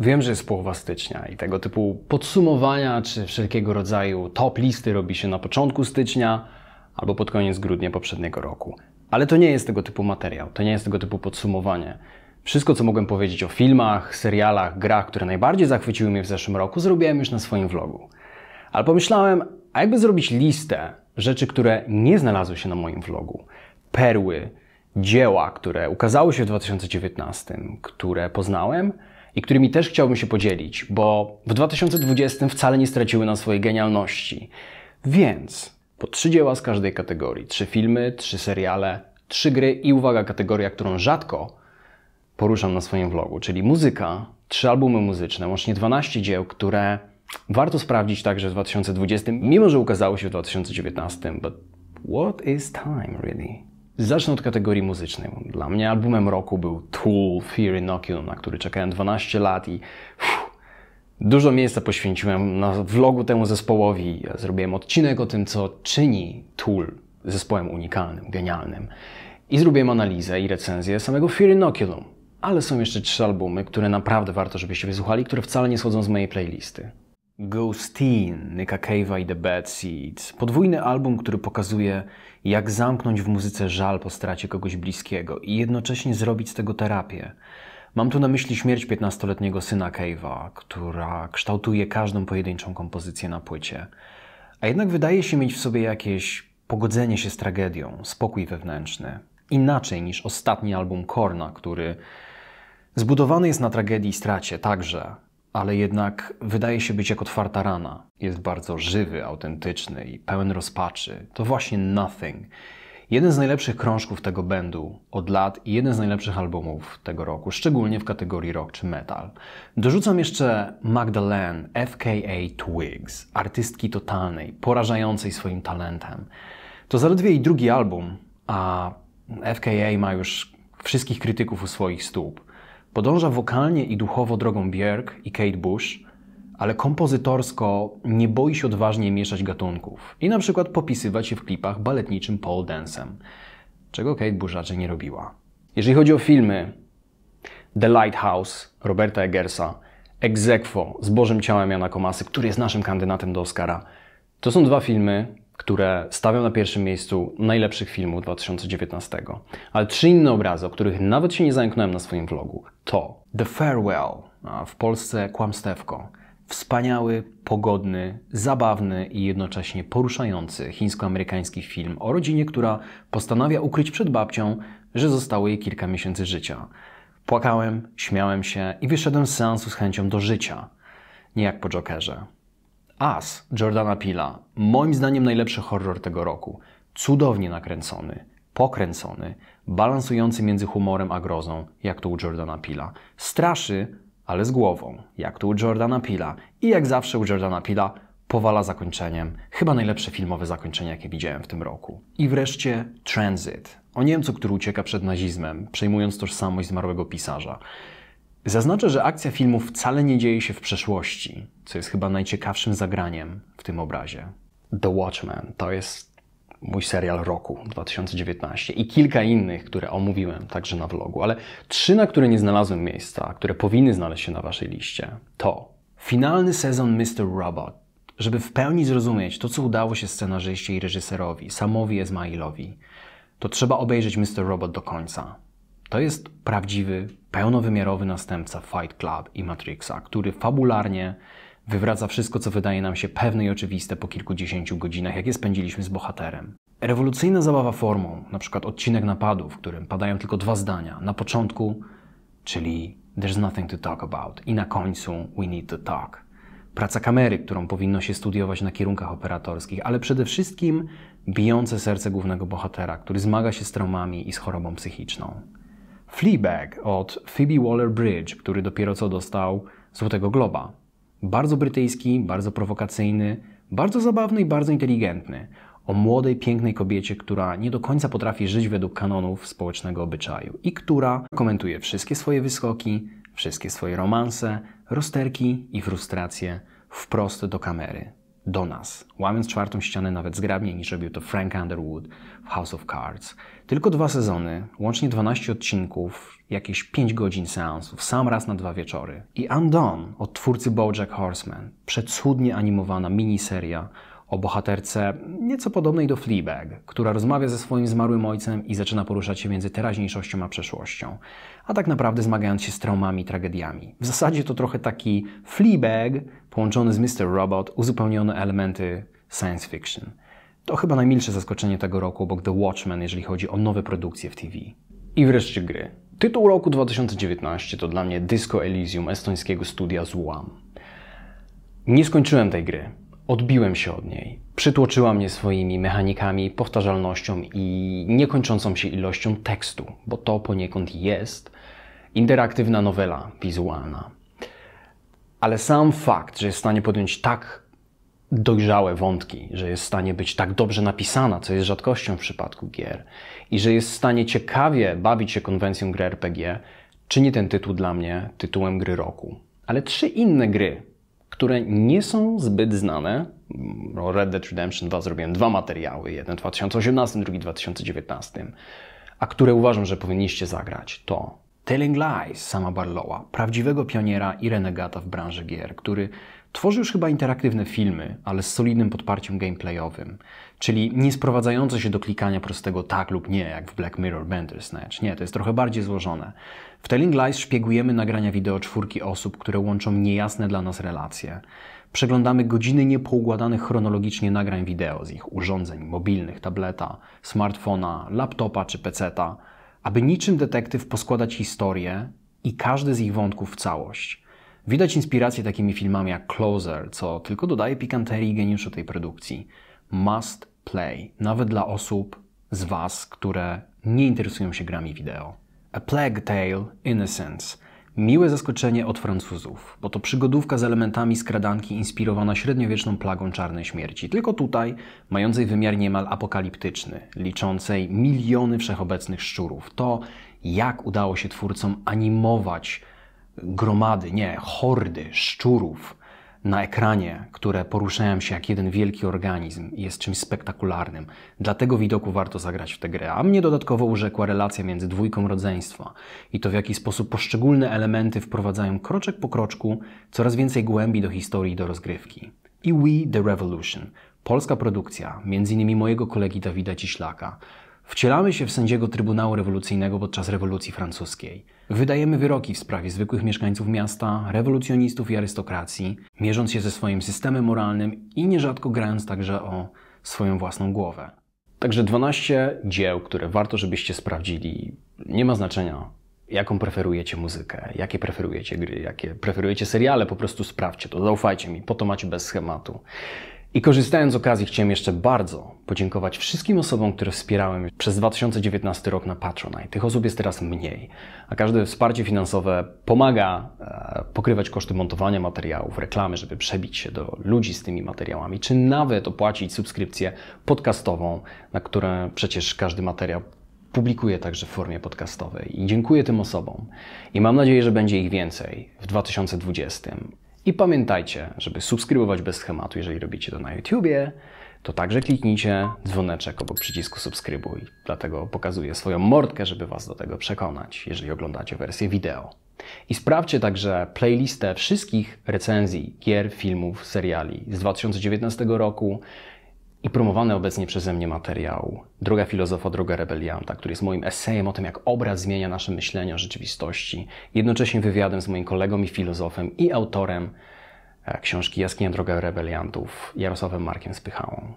Wiem, że jest połowa stycznia i tego typu podsumowania czy wszelkiego rodzaju top listy robi się na początku stycznia albo pod koniec grudnia poprzedniego roku. Ale to nie jest tego typu materiał, to nie jest tego typu podsumowanie. Wszystko, co mogłem powiedzieć o filmach, serialach, grach, które najbardziej zachwyciły mnie w zeszłym roku, zrobiłem już na swoim vlogu. Ale pomyślałem, a jakby zrobić listę rzeczy, które nie znalazły się na moim vlogu, perły, dzieła, które ukazały się w 2019, które poznałem – i którymi też chciałbym się podzielić, bo w 2020 wcale nie straciły na swojej genialności. Więc po trzy dzieła z każdej kategorii, trzy filmy, trzy seriale, trzy gry i uwaga, kategoria, którą rzadko poruszam na swoim vlogu, czyli muzyka, trzy albumy muzyczne, łącznie 12 dzieł, które warto sprawdzić także w 2020, mimo że ukazały się w 2019, but what is time really? Zacznę od kategorii muzycznej. Dla mnie albumem roku był Tool Fear Inoculum, na który czekałem 12 lat i uff, dużo miejsca poświęciłem na vlogu temu zespołowi. Zrobiłem odcinek o tym, co czyni Tool zespołem unikalnym, genialnym. I zrobiłem analizę i recenzję samego Fear Inoculum. Ale są jeszcze trzy albumy, które naprawdę warto, żebyście wysłuchali, które wcale nie schodzą z mojej playlisty. Ghosteen, Nicka Cave'a i The Bad Seeds. Podwójny album, który pokazuje, jak zamknąć w muzyce żal po stracie kogoś bliskiego i jednocześnie zrobić z tego terapię. Mam tu na myśli śmierć 15-letniego syna Cave'a, która kształtuje każdą pojedynczą kompozycję na płycie. A jednak wydaje się mieć w sobie jakieś pogodzenie się z tragedią, spokój wewnętrzny. Inaczej niż ostatni album Korna, który zbudowany jest na tragedii i stracie także, ale jednak wydaje się być jak otwarta rana. Jest bardzo żywy, autentyczny i pełen rozpaczy. To właśnie Nothing. Jeden z najlepszych krążków tego bandu od lat i jeden z najlepszych albumów tego roku, szczególnie w kategorii rock czy metal. Dorzucam jeszcze Magdalene, FKA Twigs, artystki totalnej, porażającej swoim talentem. To zaledwie jej drugi album, a FKA ma już wszystkich krytyków u swoich stóp. Podąża wokalnie i duchowo drogą Björk i Kate Bush, ale kompozytorsko nie boi się odważnie mieszać gatunków i na przykład popisywać się w klipach baletniczym pole dance'em, czego Kate Bush raczej nie robiła. Jeżeli chodzi o filmy, The Lighthouse Roberta Eggersa, Egzekwo z Bożym Ciałem Jana Komasy, który jest naszym kandydatem do Oscara, to są dwa filmy, które stawiam na pierwszym miejscu najlepszych filmów 2019. Ale trzy inne obrazy, o których nawet się nie zająknąłem na swoim vlogu, to The Farewell, a w Polsce Kłamstewko, wspaniały, pogodny, zabawny i jednocześnie poruszający chińsko-amerykański film o rodzinie, która postanawia ukryć przed babcią, że zostało jej kilka miesięcy życia. Płakałem, śmiałem się i wyszedłem z seansu z chęcią do życia. Nie jak po Jokerze. As Jordana Pila, moim zdaniem najlepszy horror tego roku. Cudownie nakręcony, pokręcony, balansujący między humorem a grozą, jak tu u Jordana Pila. Straszy, ale z głową, jak tu u Jordana Pila. I jak zawsze u Jordana Pila powala zakończeniem. Chyba najlepsze filmowe zakończenie, jakie widziałem w tym roku. I wreszcie Transit, o Niemcu, który ucieka przed nazizmem, przejmując tożsamość zmarłego pisarza. Zaznaczę, że akcja filmu wcale nie dzieje się w przeszłości, co jest chyba najciekawszym zagraniem w tym obrazie. The Watchmen to jest mój serial roku 2019 i kilka innych, które omówiłem także na vlogu, ale trzy, na które nie znalazłem miejsca, które powinny znaleźć się na waszej liście, to finalny sezon Mr. Robot. Żeby w pełni zrozumieć to, co udało się scenarzyście i reżyserowi, Samowi Esmailowi, to trzeba obejrzeć Mr. Robot do końca. To jest prawdziwy, pełnowymiarowy następca Fight Club i Matrixa, który fabularnie wywraca wszystko, co wydaje nam się pewne i oczywiste po kilkudziesięciu godzinach, jakie spędziliśmy z bohaterem. Rewolucyjna zabawa formą, na przykład odcinek napadu, w którym padają tylko dwa zdania. Na początku, czyli there's nothing to talk about i na końcu we need to talk. Praca kamery, którą powinno się studiować na kierunkach operatorskich, ale przede wszystkim bijące serce głównego bohatera, który zmaga się z traumami i z chorobą psychiczną. Fleabag od Phoebe Waller-Bridge, który dopiero co dostał Złotego Globa. Bardzo brytyjski, bardzo prowokacyjny, bardzo zabawny i bardzo inteligentny. O młodej, pięknej kobiecie, która nie do końca potrafi żyć według kanonów społecznego obyczaju i która komentuje wszystkie swoje wyskoki, wszystkie swoje romanse, rozterki i frustracje wprost do kamery do nas, łamiąc czwartą ścianę nawet zgrabniej niż robił to Frank Underwood w House of Cards. Tylko dwa sezony, łącznie 12 odcinków, jakieś 5 godzin seansów, sam raz na dwa wieczory. I Undone od twórcy BoJack Horseman, przecudnie animowana miniseria, o bohaterce nieco podobnej do Fleabag, która rozmawia ze swoim zmarłym ojcem i zaczyna poruszać się między teraźniejszością a przeszłością, a tak naprawdę zmagając się z traumami i tragediami. W zasadzie to trochę taki Fleabag połączony z Mr. Robot, uzupełniony elementy science fiction. To chyba najmilsze zaskoczenie tego roku obok The Watchmen, jeżeli chodzi o nowe produkcje w TV. I wreszcie gry. Tytuł roku 2019 to dla mnie Disco Elysium estońskiego studia Złam. Nie skończyłem tej gry. Odbiłem się od niej. Przytłoczyła mnie swoimi mechanikami, powtarzalnością i niekończącą się ilością tekstu, bo to poniekąd jest interaktywna nowela wizualna. Ale sam fakt, że jest w stanie podjąć tak dojrzałe wątki, że jest w stanie być tak dobrze napisana, co jest rzadkością w przypadku gier, i że jest w stanie ciekawie bawić się konwencją gry RPG, czyni ten tytuł dla mnie tytułem gry roku. Ale trzy inne gry które nie są zbyt znane. O no, Red Dead Redemption 2 zrobiłem dwa materiały, jeden w 2018, drugi w 2019, a które uważam, że powinniście zagrać, to Telling Lies sama Barlowa, prawdziwego pioniera i renegata w branży gier, który tworzy już chyba interaktywne filmy, ale z solidnym podparciem gameplayowym, czyli nie sprowadzające się do klikania prostego tak lub nie, jak w Black Mirror Bandersnatch. Nie, to jest trochę bardziej złożone. W Telling Lies szpiegujemy nagrania wideo czwórki osób, które łączą niejasne dla nas relacje. Przeglądamy godziny niepoukładanych chronologicznie nagrań wideo z ich urządzeń mobilnych, tableta, smartfona, laptopa czy peceta, aby niczym detektyw poskładać historię i każdy z ich wątków w całość. Widać inspirację takimi filmami jak Closer, co tylko dodaje pikanterii i geniuszu tej produkcji. Must play, nawet dla osób z Was, które nie interesują się grami wideo. A Plague Tale Innocence – Miłe zaskoczenie od Francuzów, bo to przygodówka z elementami skradanki inspirowana średniowieczną plagą czarnej śmierci, tylko tutaj mającej wymiar niemal apokaliptyczny, liczącej miliony wszechobecnych szczurów. To, jak udało się twórcom animować gromady, nie, hordy szczurów na ekranie, które poruszają się jak jeden wielki organizm i jest czymś spektakularnym. Dla tego widoku warto zagrać w tę grę. A mnie dodatkowo urzekła relacja między dwójką rodzeństwa i to w jaki sposób poszczególne elementy wprowadzają kroczek po kroczku coraz więcej głębi do historii i do rozgrywki. I We The Revolution. Polska produkcja, między innymi mojego kolegi Dawida Ciślaka, Wcielamy się w sędziego Trybunału Rewolucyjnego podczas rewolucji francuskiej. Wydajemy wyroki w sprawie zwykłych mieszkańców miasta, rewolucjonistów i arystokracji, mierząc się ze swoim systemem moralnym i nierzadko grając także o swoją własną głowę. Także 12 dzieł, które warto, żebyście sprawdzili. Nie ma znaczenia, jaką preferujecie muzykę, jakie preferujecie gry, jakie preferujecie seriale, po prostu sprawdźcie to, zaufajcie mi, po to macie bez schematu. I korzystając z okazji, chciałem jeszcze bardzo podziękować wszystkim osobom, które wspierałem przez 2019 rok na Patronite. Tych osób jest teraz mniej, a każde wsparcie finansowe pomaga e, pokrywać koszty montowania materiałów, reklamy, żeby przebić się do ludzi z tymi materiałami, czy nawet opłacić subskrypcję podcastową, na które przecież każdy materiał publikuje także w formie podcastowej. I dziękuję tym osobom i mam nadzieję, że będzie ich więcej w 2020. I pamiętajcie, żeby subskrybować bez schematu, jeżeli robicie to na YouTubie, to także kliknijcie dzwoneczek obok przycisku subskrybuj. Dlatego pokazuję swoją mordkę, żeby Was do tego przekonać, jeżeli oglądacie wersję wideo. I sprawdźcie także playlistę wszystkich recenzji, gier, filmów, seriali z 2019 roku i promowany obecnie przeze mnie materiał Droga filozofa, droga rebelianta, który jest moim esejem o tym, jak obraz zmienia nasze myślenie o rzeczywistości, jednocześnie wywiadem z moim kolegą i filozofem i autorem e, książki Jaskinia Droga Rebeliantów Jarosławem Markiem Spychałą.